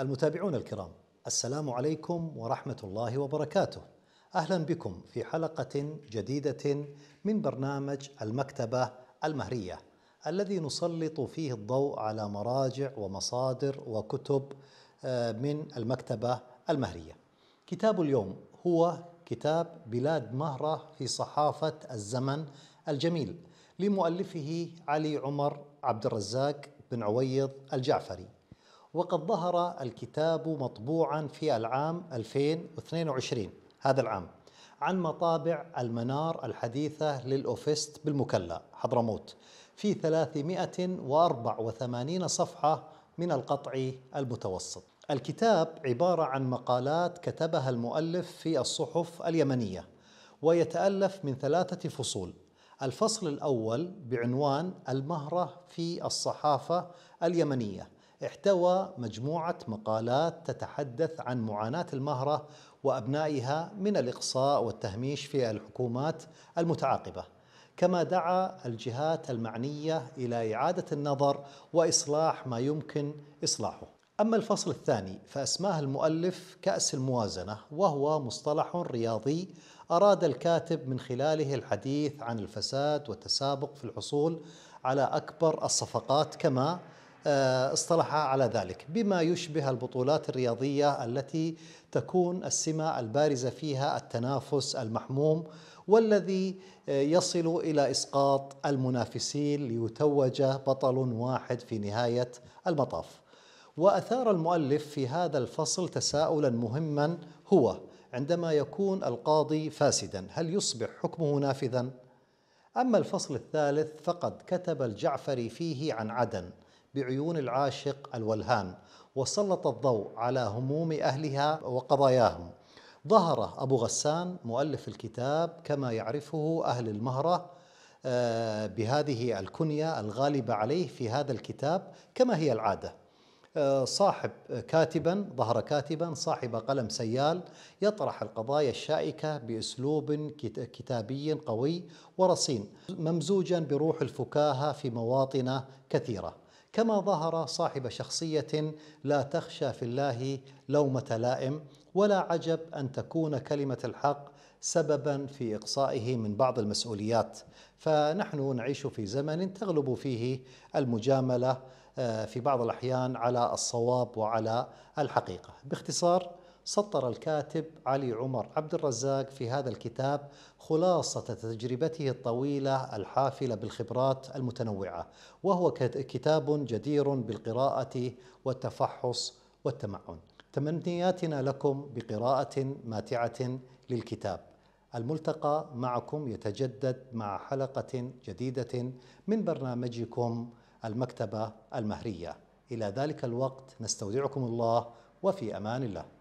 المتابعون الكرام السلام عليكم ورحمه الله وبركاته اهلا بكم في حلقه جديده من برنامج المكتبه المهريه الذي نسلط فيه الضوء على مراجع ومصادر وكتب آه، من المكتبه المهريه كتاب اليوم هو كتاب بلاد مهره في صحافه الزمن الجميل لمؤلفه علي عمر عبد الرزاق بن عويض الجعفري وقد ظهر الكتاب مطبوعا في العام 2022 هذا العام عن مطابع المنار الحديثة للأوفست بالمكلا حضرموت في 384 صفحة من القطع المتوسط الكتاب عبارة عن مقالات كتبها المؤلف في الصحف اليمنية ويتألف من ثلاثة فصول الفصل الأول بعنوان المهرة في الصحافة اليمنية احتوى مجموعة مقالات تتحدث عن معاناة المهرة وأبنائها من الإقصاء والتهميش في الحكومات المتعاقبة كما دعا الجهات المعنية إلى إعادة النظر وإصلاح ما يمكن إصلاحه أما الفصل الثاني فأسماه المؤلف كأس الموازنة وهو مصطلح رياضي أراد الكاتب من خلاله الحديث عن الفساد والتسابق في الحصول على أكبر الصفقات كما آه، اصطلح على ذلك بما يشبه البطولات الرياضية التي تكون السمة البارزة فيها التنافس المحموم والذي آه، يصل إلى إسقاط المنافسين ليتوج بطل واحد في نهاية المطاف وأثار المؤلف في هذا الفصل تساؤلا مهما هو عندما يكون القاضي فاسدا هل يصبح حكمه نافذا؟ أما الفصل الثالث فقد كتب الجعفري فيه عن عدن بعيون العاشق الولهان وسلط الضوء على هموم اهلها وقضاياهم ظهر ابو غسان مؤلف الكتاب كما يعرفه اهل المهره آه، بهذه الكنيه الغالبه عليه في هذا الكتاب كما هي العاده آه، صاحب كاتبا ظهر كاتبا صاحب قلم سيال يطرح القضايا الشائكه باسلوب كتابي قوي ورصين ممزوجا بروح الفكاهه في مواطن كثيره كما ظهر صاحب شخصية لا تخشى في الله لومة لائم ولا عجب أن تكون كلمة الحق سببا في إقصائه من بعض المسؤوليات فنحن نعيش في زمن تغلب فيه المجاملة آه، في بعض الأحيان على الصواب وعلى الحقيقة باختصار سطر الكاتب علي عمر عبد الرزاق في هذا الكتاب خلاصة تجربته الطويلة الحافلة بالخبرات المتنوعة وهو كتاب جدير بالقراءة والتفحص والتمعن تمنياتنا لكم بقراءة ماتعة للكتاب الملتقى معكم يتجدد مع حلقة جديدة من برنامجكم المكتبة المهرية إلى ذلك الوقت نستودعكم الله وفي أمان الله